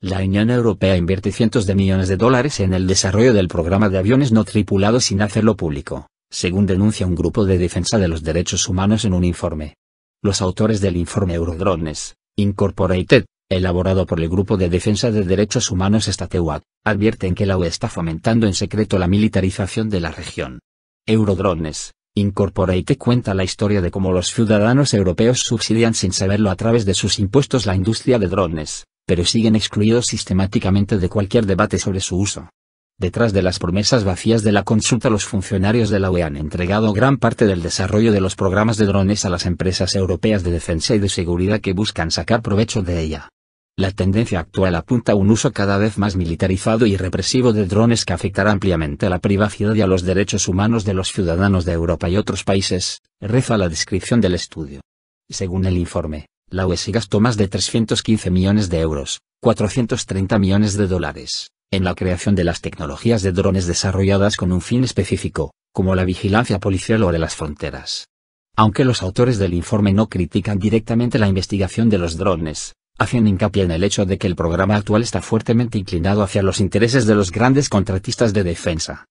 La Unión Europea invierte cientos de millones de dólares en el desarrollo del programa de aviones no tripulados sin hacerlo público, según denuncia un grupo de defensa de los derechos humanos en un informe. Los autores del informe Eurodrones, Incorporated, elaborado por el Grupo de Defensa de Derechos Humanos Estateuac, advierten que la UE está fomentando en secreto la militarización de la región. Eurodrones, Incorporated cuenta la historia de cómo los ciudadanos europeos subsidian sin saberlo a través de sus impuestos la industria de drones, pero siguen excluidos sistemáticamente de cualquier debate sobre su uso. Detrás de las promesas vacías de la consulta los funcionarios de la UE han entregado gran parte del desarrollo de los programas de drones a las empresas europeas de defensa y de seguridad que buscan sacar provecho de ella. La tendencia actual apunta a un uso cada vez más militarizado y represivo de drones que afectará ampliamente a la privacidad y a los derechos humanos de los ciudadanos de Europa y otros países, reza la descripción del estudio. Según el informe, la UESI gastó más de 315 millones de euros, 430 millones de dólares, en la creación de las tecnologías de drones desarrolladas con un fin específico, como la vigilancia policial o de las fronteras. Aunque los autores del informe no critican directamente la investigación de los drones, hacen hincapié en el hecho de que el programa actual está fuertemente inclinado hacia los intereses de los grandes contratistas de defensa,